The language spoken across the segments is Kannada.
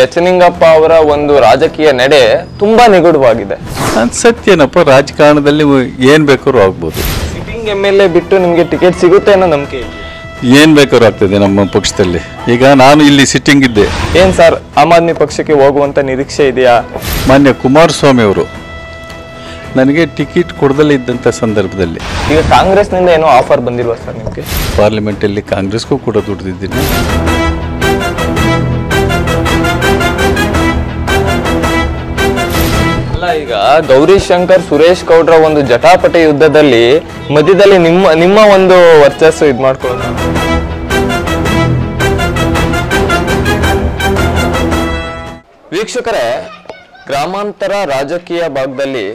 ಯಚನಿಂಗಪ್ಪ ಅವರ ಒಂದು ರಾಜಕೀಯ ನಡೆ ತುಂಬಾ ನಿಗೂಢವಾಗಿದೆ ಸತ್ಯನಪ್ಪ ರಾಜಕಾರಣದಲ್ಲಿ ಏನ್ ಬೇಕಾದ್ರೂ ಆಗ್ಬೋದು ಸಿಟ್ಟಿಂಗ್ ಎಮ್ ಎಲ್ ಎ ಬಿಟ್ಟು ನಿಮಗೆ ಟಿಕೆಟ್ ಸಿಗುತ್ತೆ ಅನ್ನೋ ನಂಬಿಕೆ ಏನ್ ಬೇಕಾದ್ರೂ ಆಗ್ತದೆ ನಮ್ಮ ಪಕ್ಷದಲ್ಲಿ ಈಗ ನಾನು ಇಲ್ಲಿ ಸಿಟ್ಟಿಂಗ್ ಇದ್ದೆ ಏನ್ ಸರ್ ಆಮ್ ಆದ್ಮಿ ಪಕ್ಷಕ್ಕೆ ಹೋಗುವಂತ ನಿರೀಕ್ಷೆ ಇದೆಯಾ ಮಾನ್ಯ ಕುಮಾರಸ್ವಾಮಿ ಅವರು ನನಗೆ ಟಿಕೆಟ್ ಕೊಡದಲ್ಲೇ ಇದ್ದಂಥ ಸಂದರ್ಭದಲ್ಲಿ ಈಗ ಕಾಂಗ್ರೆಸ್ನಿಂದ ಏನೋ ಆಫರ್ ಬಂದಿಲ್ವಾ ಸರ್ ನಿಮಗೆ ಪಾರ್ಲಿಮೆಂಟಲ್ಲಿ ಕಾಂಗ್ರೆಸ್ಗೂ ಕೂಡ ದುಡ್ದಿದ್ದೀನಿ ಈಗ ಗೌರಿ ಶಂಕರ್ ಸುರೇಶ್ ಗೌಡ್ರ ಒಂದು ಜಟಾಪಟಿ ಯುದ್ಧದಲ್ಲಿ ಮಧ್ಯದಲ್ಲಿ ನಿಮ್ಮ ನಿಮ್ಮ ಒಂದು ವರ್ಚಸ್ಸು ಇದು ಮಾಡ್ಕೊಳ್ಳೋದು ವೀಕ್ಷಕರೇ ಗ್ರಾಮಾಂತರ ರಾಜಕೀಯ ಭಾಗದಲ್ಲಿ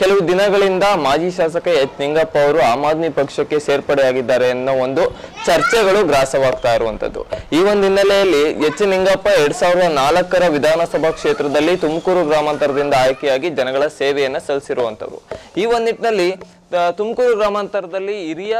ಕೆಲವು ದಿನಗಳಿಂದ ಮಾಜಿ ಶಾಸಕ ಎಚ್ ನಿಂಗಪ್ಪ ಅವರು ಆಮ್ ಆದ್ಮಿ ಪಕ್ಷಕ್ಕೆ ಸೇರ್ಪಡೆಯಾಗಿದ್ದಾರೆ ಅನ್ನೋ ಒಂದು ಚರ್ಚೆಗಳು ಗ್ರಾಸವಾಗ್ತಾ ಇರುವಂತದ್ದು ಈ ಒಂದು ಹಿನ್ನೆಲೆಯಲ್ಲಿ ಎಚ್ ನಿಂಗಪ್ಪ ಎರಡ್ ಸಾವಿರದ ನಾಲ್ಕರ ವಿಧಾನಸಭಾ ಕ್ಷೇತ್ರದಲ್ಲಿ ತುಮಕೂರು ಗ್ರಾಮಾಂತರದಿಂದ ಆಯ್ಕೆಯಾಗಿ ಜನಗಳ ಸೇವೆಯನ್ನು ಸಲ್ಲಿಸಿರುವಂತವ್ರು ಈ ಒಂದು ನಿಟ್ಟಿನಲ್ಲಿ ತುಮಕೂರು ಗ್ರಾಮಾಂತರದಲ್ಲಿ ಹಿರಿಯ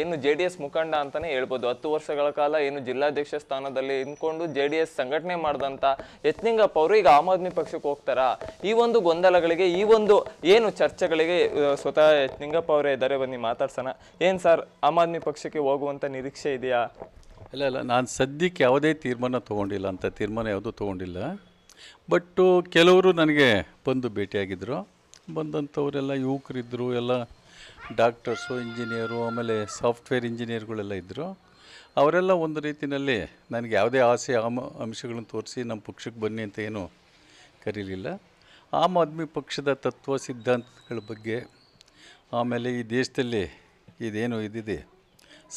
ಏನು ಜೆ ಡಿ ಎಸ್ ಮುಖಂಡ ಅಂತಾನೆ ಹೇಳ್ಬೋದು ಹತ್ತು ವರ್ಷಗಳ ಕಾಲ ಏನು ಜಿಲ್ಲಾಧ್ಯಕ್ಷ ಸ್ಥಾನದಲ್ಲಿ ನಿಂತ್ಕೊಂಡು ಜೆ ಡಿ ಎಸ್ ಸಂಘಟನೆ ಮಾಡಿದಂಥ ಯತ್ನಿಂಗಪ್ಪ ಅವರು ಈಗ ಆಮ್ ಆದ್ಮಿ ಪಕ್ಷಕ್ಕೆ ಹೋಗ್ತಾರಾ ಈ ಒಂದು ಗೊಂದಲಗಳಿಗೆ ಈ ಒಂದು ಏನು ಚರ್ಚೆಗಳಿಗೆ ಸ್ವತಃ ತಿಂಗಪ್ಪ ಅವರೇ ಇದ್ದಾರೆ ಬನ್ನಿ ಮಾತಾಡ್ಸೋಣ ಏನು ಸರ್ ಆಮ್ ಆದ್ಮಿ ಪಕ್ಷಕ್ಕೆ ಹೋಗುವಂಥ ನಿರೀಕ್ಷೆ ಇದೆಯಾ ಇಲ್ಲ ಇಲ್ಲ ನಾನು ಸದ್ಯಕ್ಕೆ ಯಾವುದೇ ತೀರ್ಮಾನ ತೊಗೊಂಡಿಲ್ಲ ಅಂತ ತೀರ್ಮಾನ ಯಾವುದೂ ತೊಗೊಂಡಿಲ್ಲ ಬಟ್ಟು ಕೆಲವರು ನನಗೆ ಬಂದು ಭೇಟಿಯಾಗಿದ್ದರು ಬಂದಂಥವರೆಲ್ಲ ಯುವಕರಿದ್ದರು ಎಲ್ಲ ಡಾಕ್ಟರ್ಸು ಇಂಜಿನಿಯರು ಆಮೇಲೆ ಸಾಫ್ಟ್ವೇರ್ ಇಂಜಿನಿಯರ್ಗಳೆಲ್ಲ ಇದ್ದರು ಅವರೆಲ್ಲ ಒಂದು ರೀತಿಯಲ್ಲಿ ನನಗೆ ಯಾವುದೇ ಆಸೆ ಅಂಶಗಳನ್ನು ತೋರಿಸಿ ನಮ್ಮ ಪಕ್ಷಕ್ಕೆ ಬನ್ನಿ ಅಂತ ಏನೂ ಕರೀಲಿಲ್ಲ ಆಮ್ ಆದ್ಮಿ ಪಕ್ಷದ ತತ್ವ ಸಿದ್ಧಾಂತಗಳ ಬಗ್ಗೆ ಆಮೇಲೆ ಈ ದೇಶದಲ್ಲಿ ಇದೇನು ಇದಿದೆ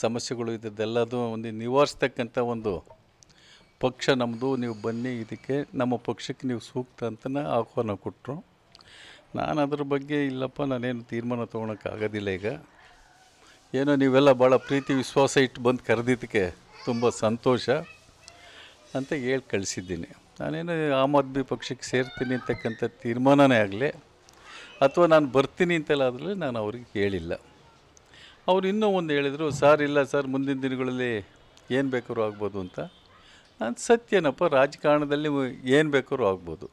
ಸಮಸ್ಯೆಗಳು ಇದೆಲ್ಲದೂ ಒಂದು ನಿವಾರಿಸ್ತಕ್ಕಂಥ ಒಂದು ಪಕ್ಷ ನಮ್ಮದು ನೀವು ಬನ್ನಿ ಇದಕ್ಕೆ ನಮ್ಮ ಪಕ್ಷಕ್ಕೆ ನೀವು ಸೂಕ್ತ ಅಂತಲೇ ಆಹ್ವಾನ ಕೊಟ್ಟರು ನಾನು ಅದ್ರ ಬಗ್ಗೆ ಇಲ್ಲಪ್ಪ ನಾನೇನು ತೀರ್ಮಾನ ತೊಗೊಳಕ್ಕಾಗೋದಿಲ್ಲ ಈಗ ಏನೋ ನೀವೆಲ್ಲ ಭಾಳ ಪ್ರೀತಿ ವಿಶ್ವಾಸ ಇಟ್ಟು ಬಂದು ಕರೆದಿದ್ದಕ್ಕೆ ತುಂಬ ಸಂತೋಷ ಅಂತ ಹೇಳಿ ಕಳಿಸಿದ್ದೀನಿ ನಾನೇನು ಆಮ್ ಆದ್ಮಿ ಪಕ್ಷಕ್ಕೆ ಸೇರ್ತೀನಿ ಅಂತಕ್ಕಂಥ ತೀರ್ಮಾನನೇ ಆಗಲಿ ಅಥವಾ ನಾನು ಬರ್ತೀನಿ ಅಂತೆಲ್ಲ ಆದರೆ ನಾನು ಅವ್ರಿಗೆ ಕೇಳಿಲ್ಲ ಅವ್ರು ಇನ್ನೂ ಒಂದು ಹೇಳಿದರು ಸರ್ ಇಲ್ಲ ಸರ್ ಮುಂದಿನ ದಿನಗಳಲ್ಲಿ ಏನು ಬೇಕಾದ್ರೂ ಆಗ್ಬೋದು ಅಂತ ನಾನು ಸತ್ಯನಪ್ಪ ರಾಜಕಾರಣದಲ್ಲಿ ಏನು ಬೇಕಾದ್ರೂ ಆಗ್ಬೋದು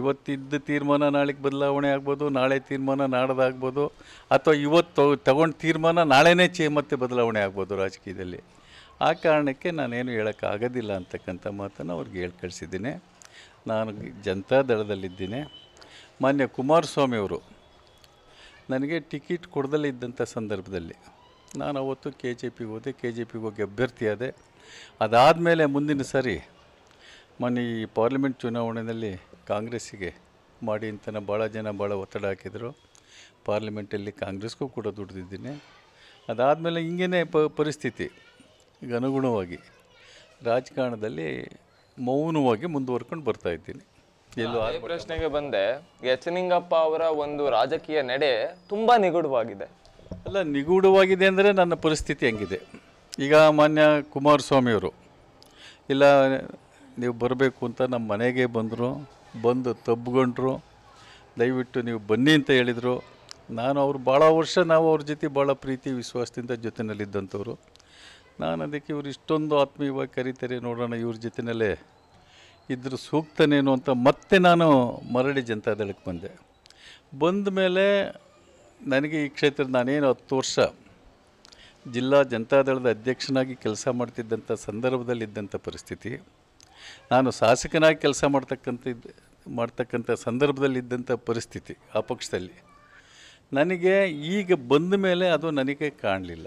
ಇವತ್ತಿದ್ದ ತೀರ್ಮಾನ ನಾಳೆಗೆ ಬದಲಾವಣೆ ಆಗ್ಬೋದು ನಾಳೆ ತೀರ್ಮಾನ ನಾಡ್ದಾಗ್ಬೋದು ಅಥವಾ ಇವತ್ತು ತಗೊಂಡು ತೀರ್ಮಾನ ನಾಳೆನೇ ಚೇ ಮತ್ತೆ ಬದಲಾವಣೆ ಆಗ್ಬೋದು ರಾಜಕೀಯದಲ್ಲಿ ಆ ಕಾರಣಕ್ಕೆ ನಾನೇನು ಹೇಳೋಕ್ಕಾಗೋದಿಲ್ಲ ಅಂತಕ್ಕಂಥ ಮಾತನ್ನು ಅವ್ರಿಗೆ ಹೇಳಿ ಕಳಿಸಿದ್ದೀನಿ ನಾನು ಜನತಾದಳದಲ್ಲಿದ್ದೀನಿ ಮಾನ್ಯ ಕುಮಾರಸ್ವಾಮಿಯವರು ನನಗೆ ಟಿಕೆಟ್ ಕೊಡದಲ್ಲಿದ್ದಂಥ ಸಂದರ್ಭದಲ್ಲಿ ನಾನು ಅವತ್ತು ಕೆ ಜೆ ಪಿಗೆ ಹೋದೆ ಕೆ ಜೆ ಪಿಗೆ ಹೋಗಿ ಅಭ್ಯರ್ಥಿಯಾದೆ ಅದಾದಮೇಲೆ ಮುಂದಿನ ಸಾರಿ ಮೊನ್ನೆ ಈ ಪಾರ್ಲಿಮೆಂಟ್ ಚುನಾವಣೆಯಲ್ಲಿ ಕಾಂಗ್ರೆಸ್ಸಿಗೆ ಮಾಡಿ ಅಂತ ಭಾಳ ಜನ ಭಾಳ ಒತ್ತಡ ಹಾಕಿದರು ಪಾರ್ಲಿಮೆಂಟಲ್ಲಿ ಕಾಂಗ್ರೆಸ್ಗೂ ಕೂಡ ದುಡಿದಿದ್ದೀನಿ ಅದಾದಮೇಲೆ ಹಿಂಗೇ ಪರಿಸ್ಥಿತಿ ಅನುಗುಣವಾಗಿ ರಾಜಕಾರಣದಲ್ಲಿ ಮೌನವಾಗಿ ಮುಂದುವರ್ಕೊಂಡು ಬರ್ತಾ ಇದ್ದೀನಿ ಎಲ್ಲೋ ಪ್ರಶ್ನೆಗೆ ಬಂದೆ ಎಚ್ ನಿಂಗಪ್ಪ ಅವರ ಒಂದು ರಾಜಕೀಯ ನಡೆ ತುಂಬ ನಿಗೂಢವಾಗಿದೆ ಅಲ್ಲ ನಿಗೂಢವಾಗಿದೆ ಅಂದರೆ ನನ್ನ ಪರಿಸ್ಥಿತಿ ಹೆಂಗಿದೆ ಈಗ ಮಾನ್ಯ ಕುಮಾರಸ್ವಾಮಿಯವರು ಇಲ್ಲ ನೀವು ಬರಬೇಕು ಅಂತ ನಮ್ಮ ಮನೆಗೆ ಬಂದರು ಬಂದು ತಬ್ಗೊಂಡ್ರು ದಯವಿಟ್ಟು ನೀವು ಬನ್ನಿ ಅಂತ ಹೇಳಿದರು ನಾನು ಅವ್ರು ಭಾಳ ವರ್ಷ ನಾವು ಅವ್ರ ಜೊತೆ ಭಾಳ ಪ್ರೀತಿ ವಿಶ್ವಾಸದಿಂದ ಜೊತೆಯಲ್ಲಿದ್ದಂಥವ್ರು ನಾನು ಅದಕ್ಕೆ ಇವರು ಇಷ್ಟೊಂದು ಆತ್ಮೀಯವಾಗಿ ಕರೀತಾರೆ ನೋಡೋಣ ಇವ್ರ ಜೊತೆಯಲ್ಲೇ ಇದ್ರ ಸೂಕ್ತನೇನು ಅಂತ ಮತ್ತೆ ನಾನು ಮರಳಿ ಜನತಾದಳಕ್ಕೆ ಬಂದೆ ಬಂದ ಮೇಲೆ ನನಗೆ ಈ ಕ್ಷೇತ್ರದ ನಾನೇನು ಹತ್ತು ವರ್ಷ ಜಿಲ್ಲಾ ಜನತಾದಳದ ಅಧ್ಯಕ್ಷನಾಗಿ ಕೆಲಸ ಮಾಡ್ತಿದ್ದಂಥ ಸಂದರ್ಭದಲ್ಲಿದ್ದಂಥ ಪರಿಸ್ಥಿತಿ ನಾನು ಶಾಸಕನಾಗಿ ಕೆಲಸ ಮಾಡ್ತಕ್ಕಂಥ ಮಾಡ್ತಕ್ಕಂಥ ಸಂದರ್ಭದಲ್ಲಿದ್ದಂಥ ಪರಿಸ್ಥಿತಿ ಆ ಪಕ್ಷದಲ್ಲಿ ನನಗೆ ಈಗ ಬಂದ ಮೇಲೆ ಅದು ನನಗೆ ಕಾಣಲಿಲ್ಲ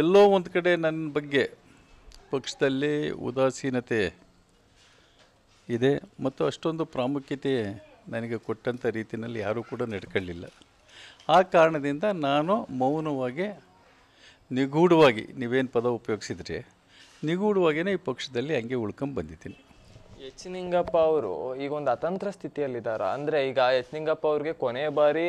ಎಲ್ಲೋ ಒಂದು ಕಡೆ ನನ್ನ ಬಗ್ಗೆ ಪಕ್ಷದಲ್ಲಿ ಉದಾಸೀನತೆ ಇದೆ ಮತ್ತು ಅಷ್ಟೊಂದು ಪ್ರಾಮುಖ್ಯತೆ ನನಗೆ ಕೊಟ್ಟಂಥ ರೀತಿಯಲ್ಲಿ ಯಾರೂ ಕೂಡ ನಡ್ಕೊಳ್ಳಿಲ್ಲ ಆ ಕಾರಣದಿಂದ ನಾನು ಮೌನವಾಗಿ ನಿಗೂಢವಾಗಿ ನೀವೇನು ಪದ ಉಪಯೋಗಿಸಿದ್ರಿ ನಿಗೂಢವಾಗಿಯೇ ಈ ಪಕ್ಷದಲ್ಲಿ ಹಂಗೆ ಉಳ್ಕೊಂಡು ಬಂದಿದ್ದೀನಿ ಯಚ್ನಿಂಗಪ್ಪ ಅವರು ಈಗ ಒಂದು ಅತಂತ್ರ ಸ್ಥಿತಿಯಲ್ಲಿದ್ದಾರೆ ಅಂದರೆ ಈಗ ನಿಂಗಪ್ಪ ಅವ್ರಿಗೆ ಕೊನೆ ಬಾರಿ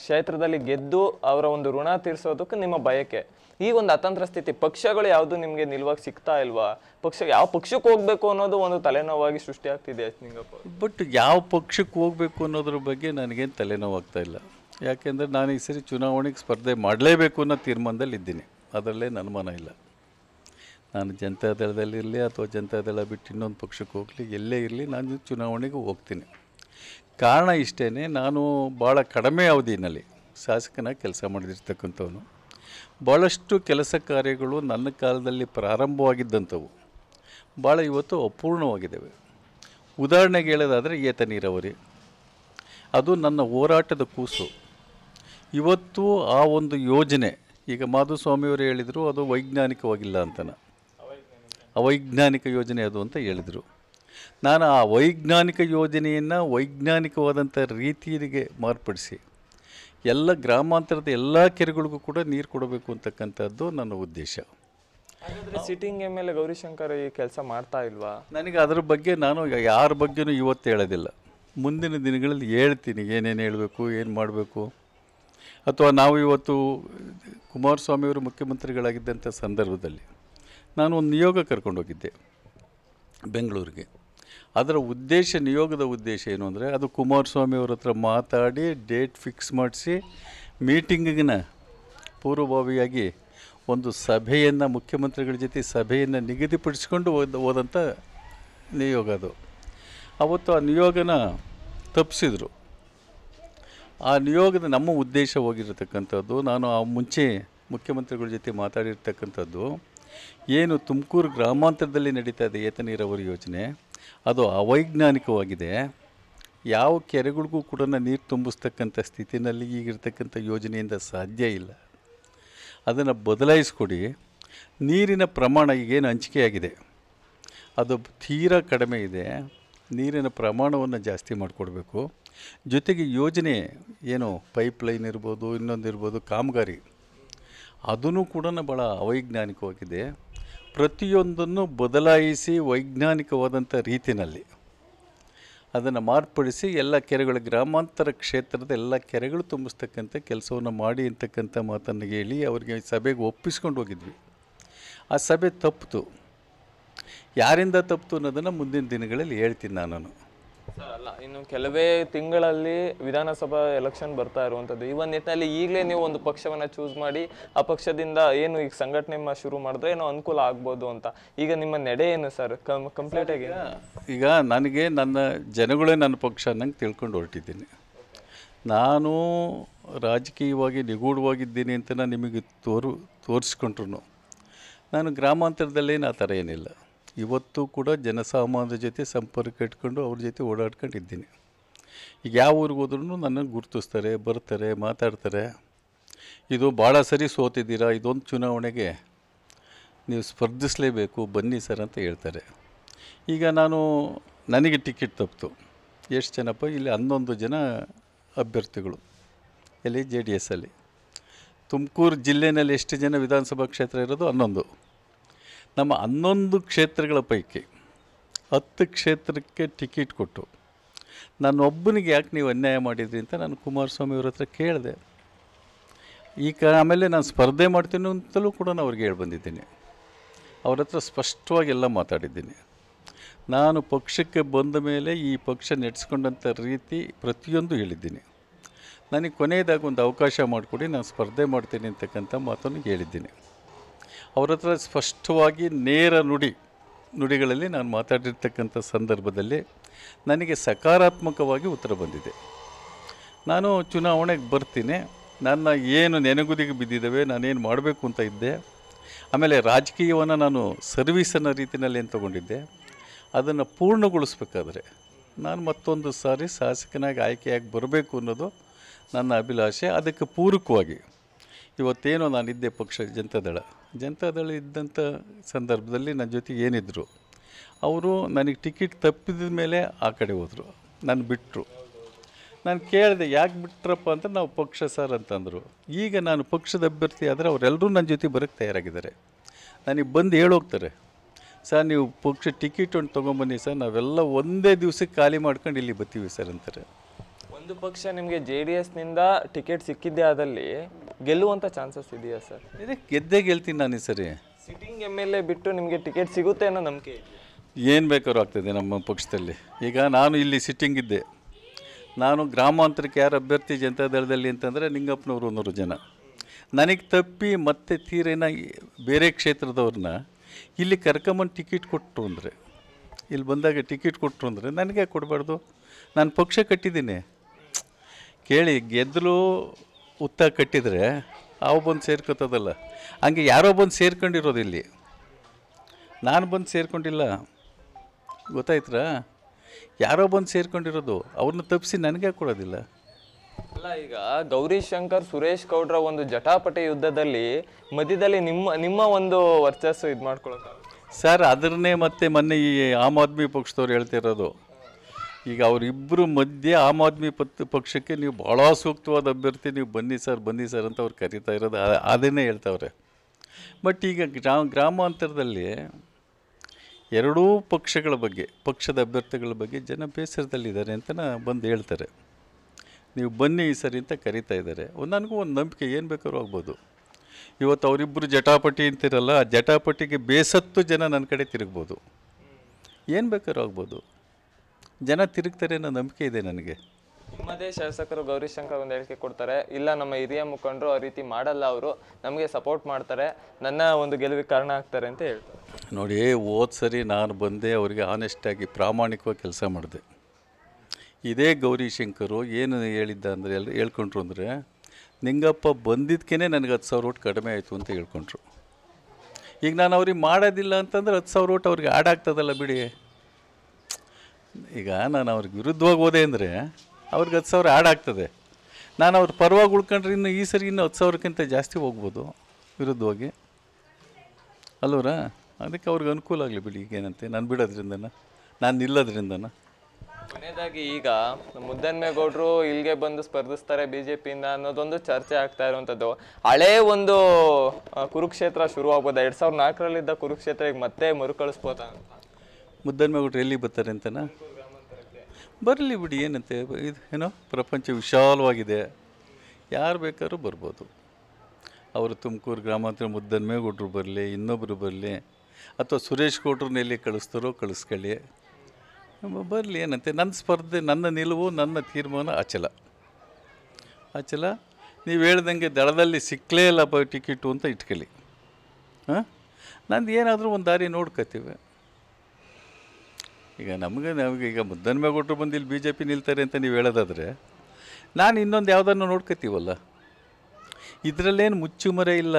ಕ್ಷೇತ್ರದಲ್ಲಿ ಗೆದ್ದು ಅವರ ಒಂದು ಋಣ ತೀರಿಸೋದಕ್ಕೆ ನಿಮ್ಮ ಬಯಕೆ ಈಗ ಒಂದು ಅತಂತ್ರ ಸ್ಥಿತಿ ಪಕ್ಷಗಳು ಯಾವುದು ನಿಮಗೆ ನಿಲ್ವಾಗಿ ಸಿಗ್ತಾ ಇಲ್ವಾ ಪಕ್ಷ ಯಾವ ಪಕ್ಷಕ್ಕೆ ಹೋಗ್ಬೇಕು ಅನ್ನೋದು ಒಂದು ತಲೆನೋವಾಗಿ ಸೃಷ್ಟಿ ಆಗ್ತಿದೆ ಎಚ್ನಿಂಗಪ್ಪ ಬಟ್ ಯಾವ ಪಕ್ಷಕ್ಕೆ ಹೋಗ್ಬೇಕು ಅನ್ನೋದ್ರ ಬಗ್ಗೆ ನನಗೇನು ತಲೆನೋವಾಗ್ತಾ ಇಲ್ಲ ಯಾಕೆಂದರೆ ನಾನು ಈ ಸರಿ ಚುನಾವಣೆಗೆ ಸ್ಪರ್ಧೆ ಮಾಡಲೇಬೇಕು ಅನ್ನೋ ತೀರ್ಮಾನದಲ್ಲಿ ಇದ್ದೀನಿ ಅದರಲ್ಲೇ ನನ್ನ ಮನ ಇಲ್ಲ ನಾನು ಜನತಾದಳದಲ್ಲಿರಲಿ ಅಥವಾ ಜನತಾದಳ ಬಿಟ್ಟು ಇನ್ನೊಂದು ಪಕ್ಷಕ್ಕೆ ಹೋಗಲಿ ಎಲ್ಲೇ ಇರಲಿ ನಾನು ಚುನಾವಣೆಗೆ ಹೋಗ್ತೀನಿ ಕಾರಣ ಇಷ್ಟೇ ನಾನು ಭಾಳ ಕಡಿಮೆ ಅವಧಿನಲ್ಲಿ ಶಾಸಕನ ಕೆಲಸ ಮಾಡಿದಿರ್ತಕ್ಕಂಥವನು ಭಾಳಷ್ಟು ಕೆಲಸ ಕಾರ್ಯಗಳು ನನ್ನ ಕಾಲದಲ್ಲಿ ಪ್ರಾರಂಭವಾಗಿದ್ದಂಥವು ಭಾಳ ಇವತ್ತು ಅಪೂರ್ಣವಾಗಿದ್ದಾವೆ ಉದಾಹರಣೆಗೆ ಹೇಳೋದಾದರೆ ಏತ ನೀರಾವರಿ ಅದು ನನ್ನ ಹೋರಾಟದ ಕೂಸು ಇವತ್ತು ಆ ಒಂದು ಯೋಜನೆ ಈಗ ಮಾಧುಸ್ವಾಮಿಯವರು ಹೇಳಿದರು ಅದು ವೈಜ್ಞಾನಿಕವಾಗಿಲ್ಲ ಅಂತನ ಅವೈಜ್ಞಾನಿಕ ಯೋಜನೆ ಅದು ಅಂತ ಹೇಳಿದರು ನಾನು ಆ ವೈಜ್ಞಾನಿಕ ಯೋಜನೆಯನ್ನು ವೈಜ್ಞಾನಿಕವಾದಂಥ ರೀತಿಯಿಗೆ ಮಾರ್ಪಡಿಸಿ ಎಲ್ಲ ಗ್ರಾಮಾಂತರದ ಎಲ್ಲ ಕೆರೆಗಳಿಗೂ ಕೂಡ ನೀರು ಕೊಡಬೇಕು ಅಂತಕ್ಕಂಥದ್ದು ನನ್ನ ಉದ್ದೇಶ sitting M L A Gowrishankar ಈ ಕೆಲಸ ಮಾಡ್ತಾ ಇಲ್ವಾ ನನಗೆ ಅದರ ಬಗ್ಗೆ ನಾನು ಯಾರ ಬಗ್ಗೆನೂ ಇವತ್ತು ಹೇಳೋದಿಲ್ಲ ಮುಂದಿನ ದಿನಗಳಲ್ಲಿ ಹೇಳ್ತೀನಿ ಏನೇನು ಹೇಳಬೇಕು ಏನು ಮಾಡಬೇಕು ಅಥವಾ ನಾವು ಇವತ್ತು ಕುಮಾರಸ್ವಾಮಿಯವರು ಮುಖ್ಯಮಂತ್ರಿಗಳಾಗಿದ್ದಂಥ ಸಂದರ್ಭದಲ್ಲಿ ನಾನು ಒಂದು ನಿಯೋಗ ಕರ್ಕೊಂಡೋಗಿದ್ದೆ ಬೆಂಗಳೂರಿಗೆ ಅದರ ಉದ್ದೇಶ ನಿಯೋಗದ ಉದ್ದೇಶ ಏನು ಅಂದರೆ ಅದು ಕುಮಾರಸ್ವಾಮಿ ಅವ್ರ ಹತ್ರ ಮಾತಾಡಿ ಡೇಟ್ ಫಿಕ್ಸ್ ಮಾಡಿಸಿ ಮೀಟಿಂಗಿನ ಪೂರ್ವಭಾವಿಯಾಗಿ ಒಂದು ಸಭೆಯನ್ನು ಮುಖ್ಯಮಂತ್ರಿಗಳ ಜೊತೆ ಸಭೆಯನ್ನು ನಿಗದಿಪಡಿಸಿಕೊಂಡು ಹೋದ ಹೋದಂಥ ನಿಯೋಗ ಅದು ಅವತ್ತು ಆ ನಿಯೋಗನ ತಪ್ಪಿಸಿದರು ಆ ನಿಯೋಗದ ನಮ್ಮ ಉದ್ದೇಶ ಹೋಗಿರತಕ್ಕಂಥದ್ದು ನಾನು ಆ ಮುಂಚೆ ಮುಖ್ಯಮಂತ್ರಿಗಳ ಜೊತೆ ಮಾತಾಡಿರ್ತಕ್ಕಂಥದ್ದು ಏನು ತುಮಕೂರು ಗ್ರಾಮಾಂತರದಲ್ಲಿ ನಡೀತಾ ಇದೆ ಏತ ನೀರಾವರಿ ಯೋಜನೆ ಅದು ಅವೈಜ್ಞಾನಿಕವಾಗಿದೆ ಯಾವ ಕೆರೆಗಳಿಗೂ ಕೂಡ ನೀರು ತುಂಬಿಸ್ತಕ್ಕಂಥ ಸ್ಥಿತಿನಲ್ಲಿ ಈಗಿರ್ತಕ್ಕಂಥ ಯೋಜನೆಯಿಂದ ಸಾಧ್ಯ ಇಲ್ಲ ಅದನ್ನು ಬದಲಾಯಿಸ್ಕೊಡಿ ನೀರಿನ ಪ್ರಮಾಣ ಈಗೇನು ಹಂಚಿಕೆಯಾಗಿದೆ ಅದು ತೀರಾ ಕಡಿಮೆ ಇದೆ ನೀರಿನ ಪ್ರಮಾಣವನ್ನು ಜಾಸ್ತಿ ಮಾಡಿಕೊಡ್ಬೇಕು ಜೊತೆಗೆ ಯೋಜನೆ ಏನು ಪೈಪ್ಲೈನ್ ಇರ್ಬೋದು ಇನ್ನೊಂದು ಇರ್ಬೋದು ಕಾಮಗಾರಿ ಅದೂ ಕೂಡ ಭಾಳ ಅವೈಜ್ಞಾನಿಕವಾಗಿದೆ ಪ್ರತಿಯೊಂದನ್ನು ಬದಲಾಯಿಸಿ ವೈಜ್ಞಾನಿಕವಾದಂಥ ರೀತಿಯಲ್ಲಿ ಅದನ್ನು ಮಾರ್ಪಡಿಸಿ ಎಲ್ಲ ಕೆರೆಗಳು ಗ್ರಾಮಾಂತರ ಕ್ಷೇತ್ರದ ಎಲ್ಲ ಕೆರೆಗಳು ತುಂಬಿಸ್ತಕ್ಕಂಥ ಕೆಲಸವನ್ನು ಮಾಡಿ ಅಂತಕ್ಕಂಥ ಮಾತನ್ನು ಹೇಳಿ ಅವರಿಗೆ ಸಭೆಗೆ ಒಪ್ಪಿಸ್ಕೊಂಡು ಹೋಗಿದ್ವಿ ಆ ಸಭೆ ತಪ್ಪಿತು ಯಾರಿಂದ ತಪ್ಪಿತು ಅನ್ನೋದನ್ನು ಮುಂದಿನ ದಿನಗಳಲ್ಲಿ ಹೇಳ್ತೀನಿ ನಾನು ಅಲ್ಲ ಇನ್ನು ಕೆಲವೇ ತಿಂಗಳಲ್ಲಿ ವಿಧಾನಸಭಾ ಎಲೆಕ್ಷನ್ ಬರ್ತಾ ಇರುವಂಥದ್ದು ಈ ಒಂದು ನಿಟ್ಟಿನಲ್ಲಿ ಈಗಲೇ ನೀವು ಒಂದು ಪಕ್ಷವನ್ನು ಚೂಸ್ ಮಾಡಿ ಆ ಪಕ್ಷದಿಂದ ಏನು ಈಗ ಸಂಘಟನೆ ಶುರು ಮಾಡಿದ್ರೆ ಏನೋ ಅನುಕೂಲ ಆಗ್ಬೋದು ಅಂತ ಈಗ ನಿಮ್ಮ ನಡೆ ಏನು ಸರ್ ಕಂಪ್ಲೀಟ್ ಆಗಿ ಈಗ ನನಗೆ ನನ್ನ ಜನಗಳೇ ನನ್ನ ಪಕ್ಷ ನಂಗೆ ತಿಳ್ಕೊಂಡು ಹೊರಟಿದ್ದೀನಿ ನಾನು ರಾಜಕೀಯವಾಗಿ ನಿಗೂಢವಾಗಿದ್ದೀನಿ ಅಂತ ನಾನು ನಿಮಗೆ ತೋರು ತೋರಿಸ್ಕೊಂಡ್ರು ನಾನು ಗ್ರಾಮಾಂತರದಲ್ಲಿ ಏನು ಆ ಥರ ಏನಿಲ್ಲ ಇವತ್ತು ಕೂಡ ಜನಸಾಮಾನ್ಯರ ಜೊತೆ ಸಂಪರ್ಕ ಇಟ್ಕೊಂಡು ಅವ್ರ ಜೊತೆ ಓಡಾಡ್ಕೊಂಡಿದ್ದೀನಿ ಈಗ ಯಾವ ಊರಿಗೆ ಹೋದ್ರೂ ನನ್ನನ್ನು ಗುರುತಿಸ್ತಾರೆ ಬರ್ತಾರೆ ಮಾತಾಡ್ತಾರೆ ಇದು ಭಾಳ ಸರಿ ಸೋತಿದ್ದೀರಾ ಇದೊಂದು ಚುನಾವಣೆಗೆ ನೀವು ಸ್ಪರ್ಧಿಸಲೇಬೇಕು ಬನ್ನಿ ಸರ್ ಅಂತ ಹೇಳ್ತಾರೆ ಈಗ ನಾನು ನನಗೆ ಟಿಕೆಟ್ ತಪ್ಪಿತು ಎಷ್ಟು ಜನಪ್ಪ ಇಲ್ಲಿ ಹನ್ನೊಂದು ಜನ ಅಭ್ಯರ್ಥಿಗಳು ಇಲ್ಲಿ ಜೆ ಡಿ ಎಸ್ಸಲ್ಲಿ ತುಮಕೂರು ಜಿಲ್ಲೆಯಲ್ಲಿ ಎಷ್ಟು ಜನ ವಿಧಾನಸಭಾ ಕ್ಷೇತ್ರ ಇರೋದು ಹನ್ನೊಂದು ನಮ್ಮ ಹನ್ನೊಂದು ಕ್ಷೇತ್ರಗಳ ಪೈಕಿ ಹತ್ತು ಕ್ಷೇತ್ರಕ್ಕೆ ಟಿಕೆಟ್ ಕೊಟ್ಟು ನನ್ನೊಬ್ಬನಿಗೆ ಯಾಕೆ ನೀವು ಅನ್ಯಾಯ ಮಾಡಿದ್ರಿ ಅಂತ ನಾನು ಕುಮಾರಸ್ವಾಮಿ ಅವ್ರ ಹತ್ರ ಕೇಳಿದೆ ಈ ಕ ಆಮೇಲೆ ನಾನು ಸ್ಪರ್ಧೆ ಮಾಡ್ತೀನಿ ಅಂತಲೂ ಕೂಡ ನಾನು ಅವ್ರಿಗೆ ಹೇಳಿ ಬಂದಿದ್ದೀನಿ ಅವ್ರ ಹತ್ರ ಸ್ಪಷ್ಟವಾಗಿ ಎಲ್ಲ ಮಾತಾಡಿದ್ದೀನಿ ನಾನು ಪಕ್ಷಕ್ಕೆ ಬಂದ ಮೇಲೆ ಈ ಪಕ್ಷ ನಡೆಸ್ಕೊಂಡಂಥ ರೀತಿ ಪ್ರತಿಯೊಂದು ಹೇಳಿದ್ದೀನಿ ನನಗೆ ಕೊನೆಯದಾಗಿ ಒಂದು ಅವಕಾಶ ಮಾಡಿಕೊಡಿ ನಾನು ಸ್ಪರ್ಧೆ ಮಾಡ್ತೀನಿ ಅಂತಕ್ಕಂಥ ಮಾತನ್ನು ಹೇಳಿದ್ದೀನಿ ಅವರ ಹತ್ರ ಸ್ಪಷ್ಟವಾಗಿ ನೇರ ನುಡಿ ನುಡಿಗಳಲ್ಲಿ ನಾನು ಮಾತಾಡಿರ್ತಕ್ಕಂಥ ಸಂದರ್ಭದಲ್ಲಿ ನನಗೆ ಸಕಾರಾತ್ಮಕವಾಗಿ ಉತ್ತರ ಬಂದಿದೆ ನಾನು ಚುನಾವಣೆಗೆ ಬರ್ತೀನಿ ನನ್ನ ಏನು ನೆನಗುದಿಗೆ ಬಿದ್ದಿದ್ದಾವೆ ನಾನೇನು ಮಾಡಬೇಕು ಅಂತ ಇದ್ದೆ ಆಮೇಲೆ ರಾಜಕೀಯವನ್ನು ನಾನು ಸರ್ವೀಸನ್ನ ರೀತಿಯಲ್ಲಿ ಏನು ತೊಗೊಂಡಿದ್ದೆ ಅದನ್ನು ಪೂರ್ಣಗೊಳಿಸ್ಬೇಕಾದ್ರೆ ನಾನು ಮತ್ತೊಂದು ಸಾರಿ ಶಾಸಕನಾಗಿ ಆಯ್ಕೆಯಾಗಿ ಬರಬೇಕು ಅನ್ನೋದು ನನ್ನ ಅಭಿಲಾಷೆ ಅದಕ್ಕೆ ಪೂರಕವಾಗಿ ಇವತ್ತೇನೋ ನಾನಿದ್ದೆ ಪಕ್ಷ ಜನತಾದಳ ಜನತಾದಳ ಇದ್ದಂಥ ಸಂದರ್ಭದಲ್ಲಿ ನನ್ನ ಜೊತೆಗೆ ಏನಿದ್ರು ಅವರು ನನಗೆ ಟಿಕೆಟ್ ತಪ್ಪಿದ ಮೇಲೆ ಆ ಕಡೆ ಹೋದರು ನಾನು ಬಿಟ್ಟರು ನಾನು ಕೇಳಿದೆ ಯಾಕೆ ಬಿಟ್ರಪ್ಪ ಅಂತ ನಾವು ಪಕ್ಷ ಸರ್ ಅಂತಂದರು ಈಗ ನಾನು ಪಕ್ಷದ ಅಭ್ಯರ್ಥಿ ಆದರೆ ಅವರೆಲ್ಲರೂ ನನ್ನ ಜೊತೆ ಬರೋಕ್ಕೆ ತಯಾರಾಗಿದ್ದಾರೆ ನನಗೆ ಬಂದು ಹೇಳೋಗ್ತಾರೆ ಸರ್ ನೀವು ಪಕ್ಷ ಟಿಕೆಟ್ ಒಂದು ತೊಗೊಂಬನ್ನಿ ಸರ್ ನಾವೆಲ್ಲ ಒಂದೇ ದಿವಸಕ್ಕೆ ಖಾಲಿ ಮಾಡ್ಕೊಂಡು ಇಲ್ಲಿ ಬರ್ತೀವಿ ಸರ್ ಅಂತಾರೆ ಒಂದು ಪಕ್ಷ ನಿಮಗೆ ಜೆ ಡಿ ಎಸ್ನಿಂದ ಟಿಕೆಟ್ ಸಿಕ್ಕಿದ್ದೇ ಆದಲ್ಲಿ ಗೆಲ್ಲುವಂಥ ಚಾನ್ಸಸ್ ಇದೆಯಾ ಸರ್ ಇದಕ್ಕೆ ಗೆದ್ದೇ ಗೆಲ್ತೀನಿ ನಾನು ಈ ಸರಿ ಸಿಟ್ಟಿಂಗ್ ಎಮ್ ಎಲ್ ಎ ಬಿಟ್ಟು ನಿಮಗೆ ಟಿಕೆಟ್ ಸಿಗುತ್ತೆ ಅನ್ನೋ ನಂಬಿಕೆ ಏನು ಬೇಕಾದ್ರೂ ಆಗ್ತದೆ ನಮ್ಮ ಪಕ್ಷದಲ್ಲಿ ಈಗ ನಾನು ಇಲ್ಲಿ ಸಿಟ್ಟಿಂಗ್ ಇದ್ದೆ ನಾನು ಗ್ರಾಮಾಂತರಕ್ಕೆ ಯಾರು ಅಭ್ಯರ್ಥಿ ಜನತಾದಳದಲ್ಲಿ ಅಂತಂದರೆ ನಿಂಗಪ್ಪನವರು ನೂರು ಜನ ನನಗೆ ತಪ್ಪಿ ಮತ್ತೆ ತೀರೇನ ಬೇರೆ ಕ್ಷೇತ್ರದವ್ರನ್ನ ಇಲ್ಲಿ ಕರ್ಕೊಂಬಂದು ಟಿಕೆಟ್ ಕೊಟ್ಟರು ಅಂದರೆ ಇಲ್ಲಿ ಬಂದಾಗ ಟಿಕೆಟ್ ಕೊಟ್ಟರು ಅಂದರೆ ನನಗೆ ಕೊಡಬಾರ್ದು ನಾನು ಪಕ್ಷ ಕಟ್ಟಿದ್ದೀನಿ ಕೇಳಿ ಗೆದ್ದಲು ಉತ್ತ ಕಟ್ಟಿದರೆ ಅವು ಬಂದು ಸೇರ್ಕೋತದಲ್ಲ ಹಂಗೆ ಯಾರೋ ಬಂದು ಸೇರ್ಕೊಂಡಿರೋದು ಇಲ್ಲಿ ನಾನು ಬಂದು ಸೇರ್ಕೊಂಡಿಲ್ಲ ಗೊತ್ತಾಯ್ತರ ಯಾರೋ ಬಂದು ಸೇರ್ಕೊಂಡಿರೋದು ಅವ್ರನ್ನ ತಪ್ಪಿಸಿ ನನಗೆ ಕೊಡೋದಿಲ್ಲ ಅಲ್ಲ ಈಗ ಗೌರಿ ಶಂಕರ್ ಸುರೇಶ್ ಗೌಡ್ರ ಒಂದು ಜಟಾಪಟಿ ಯುದ್ಧದಲ್ಲಿ ಮಧ್ಯದಲ್ಲಿ ನಿಮ್ಮ ನಿಮ್ಮ ಒಂದು ವರ್ಚಸ್ಸು ಇದು ಮಾಡ್ಕೊಳಕ್ಕೆ ಸರ್ ಅದನ್ನೇ ಮತ್ತೆ ಮೊನ್ನೆ ಈ ಆಮ್ ಆದ್ಮಿ ಪಕ್ಷದವ್ರು ಹೇಳ್ತಿರೋದು ಈಗ ಅವರಿಬ್ಬರು ಮಧ್ಯೆ ಆಮ್ ಆದ್ಮಿ ಪತ್ ಪಕ್ಷಕ್ಕೆ ನೀವು ಭಾಳ ಸೂಕ್ತವಾದ ಅಭ್ಯರ್ಥಿ ನೀವು ಬನ್ನಿ ಸರ್ ಬನ್ನಿ ಸರ್ ಅಂತ ಅವ್ರು ಕರಿತಾ ಇರೋದು ಅದನ್ನೇ ಹೇಳ್ತಾವ್ರೆ ಬಟ್ ಈಗ ಗ್ರಾ ಗ್ರಾಮಾಂತರದಲ್ಲಿ ಎರಡೂ ಪಕ್ಷಗಳ ಬಗ್ಗೆ ಪಕ್ಷದ ಅಭ್ಯರ್ಥಿಗಳ ಬಗ್ಗೆ ಜನ ಬೇಸರದಲ್ಲಿದ್ದಾರೆ ಅಂತ ಬಂದು ಹೇಳ್ತಾರೆ ನೀವು ಬನ್ನಿ ಈ ಸರಿ ಅಂತ ಕರಿತಾ ಇದ್ದಾರೆ ಒಂದು ನನಗೂ ಒಂದು ನಂಬಿಕೆ ಏನು ಬೇಕಾದ್ರೂ ಆಗ್ಬೋದು ಇವತ್ತು ಅವರಿಬ್ಬರು ಜಟಾಪಟಿ ಅಂತಿರಲ್ಲ ಆ ಜಟಾಪಟಿಗೆ ಬೇಸತ್ತು ಜನ ನನ್ನ ಕಡೆ ತಿರುಗ್ಬೋದು ಏನು ಬೇಕಾದ್ರೂ ಆಗ್ಬೋದು ಜನ ತಿರುಗ್ತಾರೆ ಅನ್ನೋ ನಂಬಿಕೆ ಇದೆ ನನಗೆ ನಿಮ್ಮದೇ ಶಾಸಕರು ಗೌರಿಶಂಕರ್ ಒಂದು ಹೇಳಿಕೆ ಕೊಡ್ತಾರೆ ಇಲ್ಲ ನಮ್ಮ ಹಿರಿಯ ಮುಖಂಡರು ಆ ರೀತಿ ಮಾಡಲ್ಲ ಅವರು ನಮಗೆ ಸಪೋರ್ಟ್ ಮಾಡ್ತಾರೆ ನನ್ನ ಒಂದು ಗೆಲುವಿಗೆ ಕಾರಣ ಆಗ್ತಾರೆ ಅಂತ ಹೇಳ್ತಾರೆ ನೋಡಿ ಹೋದ ಸರಿ ನಾನು ಬಂದೆ ಅವರಿಗೆ ಆನೆಸ್ಟಾಗಿ ಪ್ರಾಮಾಣಿಕವಾಗಿ ಕೆಲಸ ಮಾಡಿದೆ ಇದೇ ಗೌರಿಶಂಕರು ಏನು ಹೇಳಿದ್ದ ಅಂದರೆ ಎಲ್ಲ ಹೇಳ್ಕೊಂಡ್ರು ಅಂದರೆ ನಿಂಗಪ್ಪ ಬಂದಿದ್ದಕ್ಕೇ ನನಗೆ ಹತ್ತು ಸಾವಿರ ಓಟ್ ಕಡಿಮೆ ಆಯಿತು ಅಂತ ಹೇಳ್ಕೊಂಡ್ರು ಈಗ ನಾನು ಅವ್ರಿಗೆ ಮಾಡೋದಿಲ್ಲ ಅಂತಂದ್ರೆ ಹತ್ತು ಸಾವಿರ ಓಟ್ ಅವ್ರಿಗೆ ಆಡಾಗ್ತದಲ್ಲ ಬಿಡಿ ಈಗ ನಾನು ಅವ್ರಿಗೆ ವಿರುದ್ಧವಾಗಿ ಹೋದೆ ಅಂದರೆ ಅವ್ರಿಗೆ ಹತ್ತು ಸಾವಿರ ಆ್ಯಡ್ ಆಗ್ತದೆ ನಾನು ಅವ್ರ ಪರವಾಗಿ ಉಳ್ಕೊಂಡ್ರೆ ಇನ್ನು ಈ ಸರಿ ಇನ್ನು ಹತ್ತು ಸಾವಿರಕ್ಕಿಂತ ಜಾಸ್ತಿ ಹೋಗ್ಬೋದು ವಿರುದ್ಧವಾಗಿ ಅಲ್ವರ ಅದಕ್ಕೆ ಅವ್ರಿಗೆ ಅನುಕೂಲ ಆಗಲಿ ಬಿಡಿ ಈಗೇನಂತೆ ನಾನು ಬಿಡೋದ್ರಿಂದ ನಾನು ನಿಲ್ಲೋದ್ರಿಂದನ ಮನೆಯದಾಗಿ ಈಗ ಮುದ್ದನ್ಮೇಗೌಡರು ಇಲ್ಲಿಗೆ ಬಂದು ಸ್ಪರ್ಧಿಸ್ತಾರೆ ಬಿ ಜೆ ಪಿಯಿಂದ ಅನ್ನೋದೊಂದು ಚರ್ಚೆ ಆಗ್ತಾ ಇರುವಂಥದ್ದು ಹಳೇ ಒಂದು ಕುರುಕ್ಷೇತ್ರ ಶುರುವಾಗ್ಬೋದು ಎರಡು ಸಾವಿರದ ನಾಲ್ಕರಲ್ಲಿದ್ದ ಕುರುಕ್ಷೇತ್ರ ಈಗ ಮತ್ತೆ ಮರುಕಳಿಸ್ಬೋದ ಮುದ್ದನ್ಮೇಗೌಡರು ಎಲ್ಲಿ ಬರ್ತಾರೆ ಅಂತನಾ ಬರಲಿ ಬಿಡಿ ಏನಂತೆ ಇದು ಏನೋ ಪ್ರಪಂಚ ವಿಶಾಲವಾಗಿದೆ ಯಾರು ಬೇಕಾದ್ರೂ ಬರ್ಬೋದು ಅವರು ತುಮಕೂರು ಗ್ರಾಮಾಂತರ ಮುದ್ದನ್ಮೇಗೌಡರು ಬರಲಿ ಇನ್ನೊಬ್ಬರು ಬರಲಿ ಅಥವಾ ಸುರೇಶ್ ಗೌಡ್ರನ್ನ ಎಲ್ಲಿ ಕಳಿಸ್ತಾರೋ ಕಳಿಸ್ಕೊಳ್ಳಿ ಬರಲಿ ಏನಂತೆ ನನ್ನ ಸ್ಪರ್ಧೆ ನನ್ನ ನಿಲುವು ನನ್ನ ತೀರ್ಮಾನ ಅಚಲ ಅಚಲ ನೀವು ಹೇಳ್ದಂಗೆ ದಳದಲ್ಲಿ ಸಿಕ್ಕಲೇ ಇಲ್ಲ ಟಿಕೆಟು ಅಂತ ಇಟ್ಕೊಳ್ಳಿ ಹಾಂ ನಂದು ಏನಾದರೂ ಒಂದು ದಾರಿ ನೋಡ್ಕೋತೀವಿ ಈಗ ನಮಗೆ ನಮಗೆ ಈಗ ಮುದ್ದನ್ಮೆ ಕೊಟ್ಟರು ಬಂದು ಇಲ್ಲಿ ಬಿ ಜೆ ಪಿ ನಿಲ್ತಾರೆ ಅಂತ ನೀವು ಹೇಳೋದಾದರೆ ನಾನು ಇನ್ನೊಂದು ಯಾವುದನ್ನು ನೋಡ್ಕೊತೀವಲ್ಲ ಇದರಲ್ಲೇನು ಮುಚ್ಚುಮರೆ ಇಲ್ಲ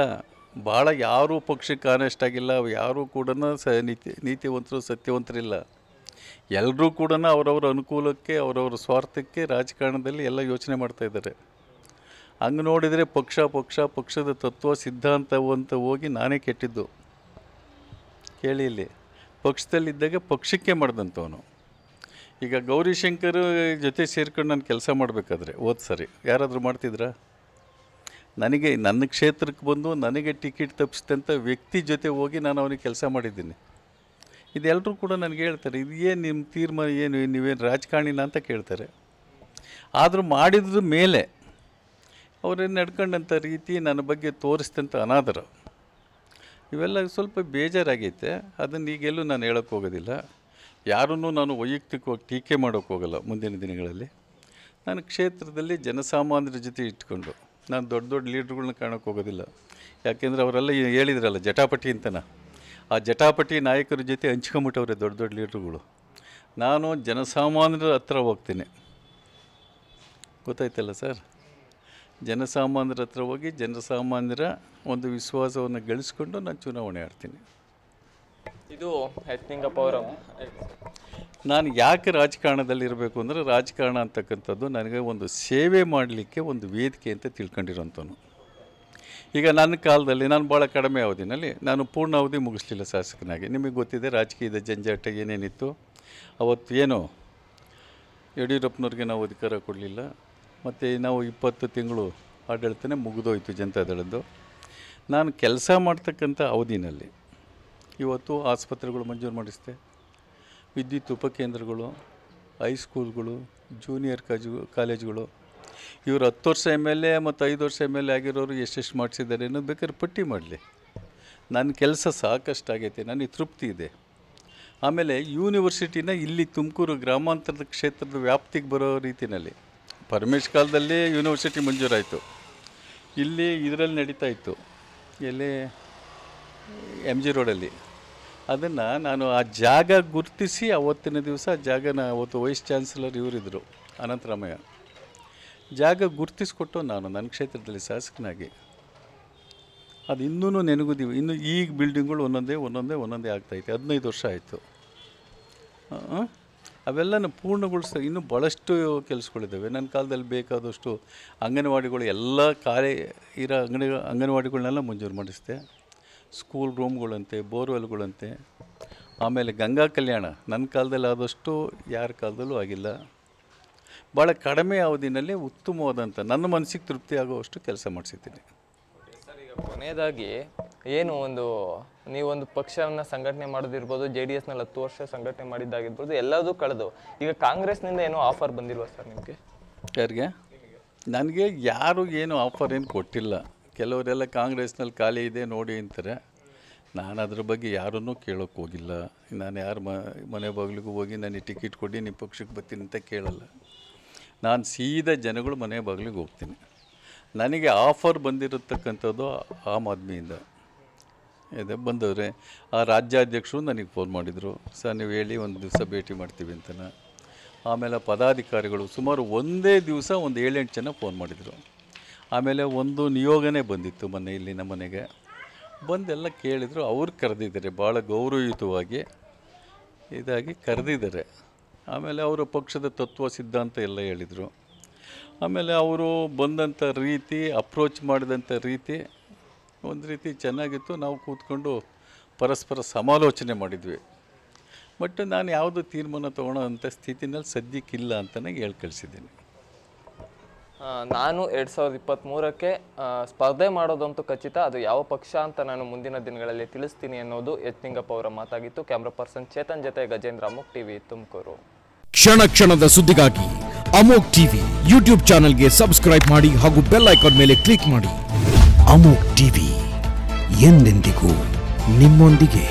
ಭಾಳ ಯಾರೂ ಪಕ್ಷಕ್ಕೆ ಆನೆಸ್ಟ್ ಆಗಿಲ್ಲ ಯಾರೂ ಕೂಡ ಸ ನೀತಿ ನೀತಿವಂತರು ಸತ್ಯವಂತರಿಲ್ಲ ಎಲ್ಲರೂ ಕೂಡ ಅವರವರ ಅನುಕೂಲಕ್ಕೆ ಅವರವರ ಸ್ವಾರ್ಥಕ್ಕೆ ರಾಜಕಾರಣದಲ್ಲಿ ಎಲ್ಲ ಯೋಚನೆ ಮಾಡ್ತಾಯಿದ್ದಾರೆ ಹಂಗೆ ನೋಡಿದರೆ ಪಕ್ಷ ಪಕ್ಷ ಪಕ್ಷದ ತತ್ವ ಸಿದ್ಧಾಂತವು ಅಂತ ಹೋಗಿ ನಾನೇ ಕೆಟ್ಟಿದ್ದು ಕೇಳಿ ಇಲ್ಲಿ ಪಕ್ಷದಲ್ಲಿದ್ದಾಗ ಪಕ್ಷಕ್ಕೆ ಮಾಡಿದಂಥವನು ಈಗ ಗೌರಿಶಂಕರ್ ಜೊತೆ ಸೇರ್ಕೊಂಡು ನಾನು ಕೆಲಸ ಮಾಡಬೇಕಾದ್ರೆ ಹೋದ ಸರಿ ಯಾರಾದರೂ ಮಾಡ್ತಿದ್ರಾ ನನಗೆ ನನ್ನ ಕ್ಷೇತ್ರಕ್ಕೆ ಬಂದು ನನಗೆ ಟಿಕೆಟ್ ತಪ್ಪಿಸಿದಂಥ ವ್ಯಕ್ತಿ ಜೊತೆ ಹೋಗಿ ನಾನು ಅವನಿಗೆ ಕೆಲಸ ಮಾಡಿದ್ದೀನಿ ಇದೆಲ್ಲರೂ ಕೂಡ ನನಗೆ ಹೇಳ್ತಾರೆ ಇದು ಏನು ನಿಮ್ಮ ತೀರ್ಮಾನ ಏನು ನೀವೇನು ರಾಜಕಾರಣಿನ ಅಂತ ಕೇಳ್ತಾರೆ ಆದರೂ ಮಾಡಿದ್ರ ಮೇಲೆ ಅವರೇನು ನಡ್ಕೊಂಡಂಥ ರೀತಿ ನನ್ನ ಬಗ್ಗೆ ತೋರಿಸಿದಂಥ ಅನಾದರ ಇವೆಲ್ಲ ಸ್ವಲ್ಪ ಬೇಜಾರಾಗೈತೆ ಅದನ್ನು ಈಗೆಲ್ಲೂ ನಾನು ಹೇಳೋಕ್ಕೆ ಹೋಗೋದಿಲ್ಲ ಯಾರನ್ನೂ ನಾನು ವೈಯಕ್ತಿಕವಾಗಿ ಟೀಕೆ ಮಾಡೋಕ್ಕೆ ಹೋಗಲ್ಲ ಮುಂದಿನ ದಿನಗಳಲ್ಲಿ ನಾನು ಕ್ಷೇತ್ರದಲ್ಲಿ ಜನಸಾಮಾನ್ಯರ ಜೊತೆ ಇಟ್ಕೊಂಡು ನಾನು ದೊಡ್ಡ ದೊಡ್ಡ ಲೀಡ್ರ್ಗಳನ್ನ ಕಾಣೋಕ್ಕೆ ಹೋಗೋದಿಲ್ಲ ಯಾಕೆಂದರೆ ಅವರೆಲ್ಲ ಹೇಳಿದ್ರಲ್ಲ ಜಟಾಪಟಿ ಅಂತನ ಆ ಜಟಾಪಟಿ ನಾಯಕರ ಜೊತೆ ಹಂಚ್ಕೊಂಬಿಟ್ಟವ್ರೆ ದೊಡ್ಡ ದೊಡ್ಡ ಲೀಡ್ರ್ಗಳು ನಾನು ಜನಸಾಮಾನ್ಯರ ಹತ್ರ ಹೋಗ್ತೀನಿ ಗೊತ್ತಾಯ್ತಲ್ಲ ಸರ್ ಜನಸಾಮಾನ್ಯರ ಹತ್ರ ಹೋಗಿ ಜನಸಾಮಾನ್ಯರ ಒಂದು ವಿಶ್ವಾಸವನ್ನು ಗಳಿಸ್ಕೊಂಡು ನಾನು ಚುನಾವಣೆ ಆಡ್ತೀನಿ ಇದು ಹೆತ್ನಿಂಗಪ್ಪ ಅವರ ನಾನು ಯಾಕೆ ರಾಜಕಾರಣದಲ್ಲಿರಬೇಕು ಅಂದರೆ ರಾಜಕಾರಣ ಅಂತಕ್ಕಂಥದ್ದು ನನಗೆ ಒಂದು ಸೇವೆ ಮಾಡಲಿಕ್ಕೆ ಒಂದು ವೇದಿಕೆ ಅಂತ ತಿಳ್ಕೊಂಡಿರೋಂಥವನು ಈಗ ನನ್ನ ಕಾಲದಲ್ಲಿ ನಾನು ಭಾಳ ಕಡಿಮೆ ಅವಧಿನಲ್ಲಿ ನಾನು ಪೂರ್ಣ ಅವಧಿ ಮುಗಿಸ್ಲಿಲ್ಲ ಶಾಸಕನಾಗಿ ನಿಮಗೆ ಗೊತ್ತಿದೆ ರಾಜಕೀಯದ ಜಂಜಾಟ ಏನೇನಿತ್ತು ಅವತ್ತು ಏನೋ ಯಡಿಯೂರಪ್ಪನವ್ರಿಗೆ ನಾವು ಅಧಿಕಾರ ಕೊಡಲಿಲ್ಲ ಮತ್ತು ನಾವು ಇಪ್ಪತ್ತು ತಿಂಗಳು ಆಡಳಿತನೇ ಮುಗಿದೋಯ್ತು ಜನತಾದಳದ್ದು ನಾನು ಕೆಲಸ ಮಾಡ್ತಕ್ಕಂಥ ಅವಧಿನಲ್ಲಿ ಇವತ್ತು ಆಸ್ಪತ್ರೆಗಳು ಮಂಜೂರು ಮಾಡಿಸಿದೆ ವಿದ್ಯುತ್ ಉಪಕೇಂದ್ರಗಳು ಹೈಸ್ಕೂಲ್ಗಳು ಜೂನಿಯರ್ ಕಾಜು ಕಾಲೇಜುಗಳು ಇವರು ಹತ್ತು ವರ್ಷ ಎಮ್ ಎಲ್ ಎ ಮತ್ತು ಐದು ವರ್ಷ ಎಮ್ ಎಲ್ ಎ ಆಗಿರೋರು ಎಷ್ಟೆಷ್ಟು ಮಾಡಿಸಿದ್ದಾರೆ ಅನ್ನೋದು ಬೇಕಾದ್ರೆ ಪಟ್ಟಿ ಮಾಡಲಿ ನನ್ನ ಕೆಲಸ ಸಾಕಷ್ಟು ಆಗೈತೆ ನನಗೆ ತೃಪ್ತಿ ಇದೆ ಆಮೇಲೆ ಯೂನಿವರ್ಸಿಟಿನ ಇಲ್ಲಿ ತುಮಕೂರು ಗ್ರಾಮಾಂತರದ ಕ್ಷೇತ್ರದ ವ್ಯಾಪ್ತಿಗೆ ಬರೋ ರೀತಿಯಲ್ಲಿ ಪರಮೇಶ್ ಕಾಲದಲ್ಲಿ ಯೂನಿವರ್ಸಿಟಿ ಮಂಜೂರಾಯಿತು ಇಲ್ಲಿ ಇದರಲ್ಲಿ ನಡೀತಾ ಇತ್ತು ಎಲ್ಲಿ ಎಮ್ ಜಿ ರೋಡಲ್ಲಿ ಅದನ್ನು ನಾನು ಆ ಜಾಗ ಗುರುತಿಸಿ ಆವತ್ತಿನ ದಿವಸ ಆ ಜಾಗನ ಅವತ್ತು ವೈಸ್ ಚಾನ್ಸಲರ್ ಇವರಿದ್ದರು ಅನಂತರಾಮಯ್ಯ ಜಾಗ ಗುರುತಿಸ್ಕೊಟ್ಟು ನಾನು ನನ್ನ ಕ್ಷೇತ್ರದಲ್ಲಿ ಶಾಸಕನಾಗಿ ಅದು ಇನ್ನೂ ನೆನಗುದೀವಿ ಇನ್ನು ಈಗ ಬಿಲ್ಡಿಂಗ್ಗಳು ಒಂದೊಂದೇ ಒಂದೊಂದೇ ಒಂದೊಂದೇ ಆಗ್ತಾಯಿತ್ತು ಹದಿನೈದು ವರ್ಷ ಆಯಿತು ಅವೆಲ್ಲನೂ ಪೂರ್ಣಗೊಳಿಸ ಇನ್ನೂ ಭಾಳಷ್ಟು ಕೆಲಸಗಳಿದ್ದಾವೆ ನನ್ನ ಕಾಲದಲ್ಲಿ ಬೇಕಾದಷ್ಟು ಅಂಗನವಾಡಿಗಳು ಎಲ್ಲ ಕಾರ್ಯ ಇರೋ ಅಂಗನ ಅಂಗನವಾಡಿಗಳನ್ನೆಲ್ಲ ಮಂಜೂರು ಮಾಡಿಸಿದೆ ಸ್ಕೂಲ್ ರೂಮ್ಗಳಂತೆ ಬೋರ್ವೆಲ್ಗಳಂತೆ ಆಮೇಲೆ ಗಂಗಾ ಕಲ್ಯಾಣ ನನ್ನ ಕಾಲದಲ್ಲಿ ಆದಷ್ಟು ಯಾರ ಕಾಲದಲ್ಲೂ ಆಗಿಲ್ಲ ಭಾಳ ಕಡಿಮೆ ಅವಧಿನಲ್ಲಿ ಉತ್ತಮವಾದಂಥ ನನ್ನ ಮನಸ್ಸಿಗೆ ತೃಪ್ತಿ ಆಗುವಷ್ಟು ಕೆಲಸ ಮಾಡಿಸಿದ್ದೀನಿ ಕೊನೆಯದಾಗಿ ಏನು ಒಂದು ನೀವೊಂದು ಪಕ್ಷವನ್ನು ಸಂಘಟನೆ ಮಾಡೋದಿರ್ಬೋದು ಜೆ ಡಿ ಎಸ್ನಲ್ಲಿ ಹತ್ತು ವರ್ಷ ಸಂಘಟನೆ ಮಾಡಿದ್ದಾಗಿರ್ಬೋದು ಎಲ್ಲದೂ ಕಳೆದು ಈಗ ಕಾಂಗ್ರೆಸ್ನಿಂದ ಏನೋ ಆಫರ್ ಬಂದಿಲ್ವಾ ಸರ್ ನಿಮಗೆ ಯಾರಿಗೆ ನನಗೆ ಯಾರು ಏನು ಆಫರ್ ಏನು ಕೊಟ್ಟಿಲ್ಲ ಕೆಲವರೆಲ್ಲ ಕಾಂಗ್ರೆಸ್ನಲ್ಲಿ ಖಾಲಿ ಇದೆ ನೋಡಿ ಅಂತಾರೆ ನಾನು ಅದ್ರ ಬಗ್ಗೆ ಯಾರನ್ನು ಕೇಳೋಕ್ಕೆ ಹೋಗಿಲ್ಲ ನಾನು ಯಾರು ಮನೆ ಬಾಗಿಲಿಗೂ ಹೋಗಿ ನನಗೆ ಟಿಕೆಟ್ ಕೊಡಿ ನಿಮ್ಮ ಪಕ್ಷಕ್ಕೆ ಬರ್ತೀನಿ ಅಂತ ಕೇಳಲ್ಲ ನಾನು ಸೀದಾ ಜನಗಳು ಮನೆ ಬಾಗಿಲಿಗೆ ಹೋಗ್ತೀನಿ ನನಗೆ ಆಫರ್ ಬಂದಿರತಕ್ಕಂಥದ್ದು ಆಮ್ ಆದ್ಮಿಯಿಂದ ಇದೆ ಬಂದವ್ರೆ ಆ ರಾಜ್ಯಾಧ್ಯಕ್ಷರು ನನಗೆ ಫೋನ್ ಮಾಡಿದರು ಸರ್ ನೀವು ಹೇಳಿ ಒಂದು ದಿವಸ ಭೇಟಿ ಮಾಡ್ತೀವಿ ಅಂತನ ಆಮೇಲೆ ಪದಾಧಿಕಾರಿಗಳು ಸುಮಾರು ಒಂದೇ ದಿವಸ ಒಂದು ಏಳೆಂಟು ಜನ ಫೋನ್ ಮಾಡಿದರು ಆಮೇಲೆ ಒಂದು ನಿಯೋಗನೇ ಬಂದಿತ್ತು ಮೊನ್ನೆ ಇಲ್ಲಿ ನಮ್ಮ ಮನೆಗೆ ಬಂದೆಲ್ಲ ಕೇಳಿದರು ಅವ್ರು ಕರೆದಿದ್ದಾರೆ ಭಾಳ ಗೌರವಯುತವಾಗಿ ಇದಾಗಿ ಕರೆದಿದ್ದಾರೆ ಆಮೇಲೆ ಅವರು ಪಕ್ಷದ ತತ್ವ ಸಿದ್ಧಾಂತ ಎಲ್ಲ ಹೇಳಿದರು ಆಮೇಲೆ ಅವರು ಬಂದಂಥ ರೀತಿ ಅಪ್ರೋಚ್ ಮಾಡಿದಂಥ ರೀತಿ ಒಂದು ರೀತಿ ಚೆನ್ನಾಗಿತ್ತು ನಾವು ಕೂತ್ಕೊಂಡು ಪರಸ್ಪರ ಸಮಾಲೋಚನೆ ಮಾಡಿದ್ವಿ ಬಟ್ ನಾನು ಯಾವುದು ತೀರ್ಮಾನ ತೊಗೊಳೋ ಸ್ಥಿತಿನಲ್ಲಿ ಸದ್ಯಕ್ಕಿಲ್ಲ ಅಂತಲೇ ಹೇಳಿ ಕಳಿಸಿದ್ದೀನಿ ನಾನು ಎರಡು ಸಾವಿರದ ಇಪ್ಪತ್ತ್ಮೂರಕ್ಕೆ ಸ್ಪರ್ಧೆ ಮಾಡೋದಂತೂ ಖಚಿತ ಅದು ಯಾವ ಪಕ್ಷ ಅಂತ ನಾನು ಮುಂದಿನ ದಿನಗಳಲ್ಲಿ ತಿಳಿಸ್ತೀನಿ ಅನ್ನೋದು ನಿಂಗಪ್ಪ ಅವರ ಮಾತಾಗಿತ್ತು ಕ್ಯಾಮ್ರಾ ಪರ್ಸನ್ ಚೇತನ್ ಜೊತೆ ಗಜೇಂದ್ರ ಅಮೋಕ್ ಟಿವಿ ತುಮಕೂರು ಕ್ಷಣ ಕ್ಷಣದ ಸುದ್ದಿಗಾಗಿ ಅಮೋಕ್ ಟಿವಿ ಯೂಟ್ಯೂಬ್ ಚಾನಲ್ಗೆ ಸಬ್ಸ್ಕ್ರೈಬ್ ಮಾಡಿ ಹಾಗೂ ಬೆಲ್ ಐಕಾನ್ ಮೇಲೆ ಕ್ಲಿಕ್ ಮಾಡಿ ಅಮೋಕ್ ಟಿವಿ ಎಂದೆಂದಿಗೂ ನಿಮ್ಮೊಂದಿಗೆ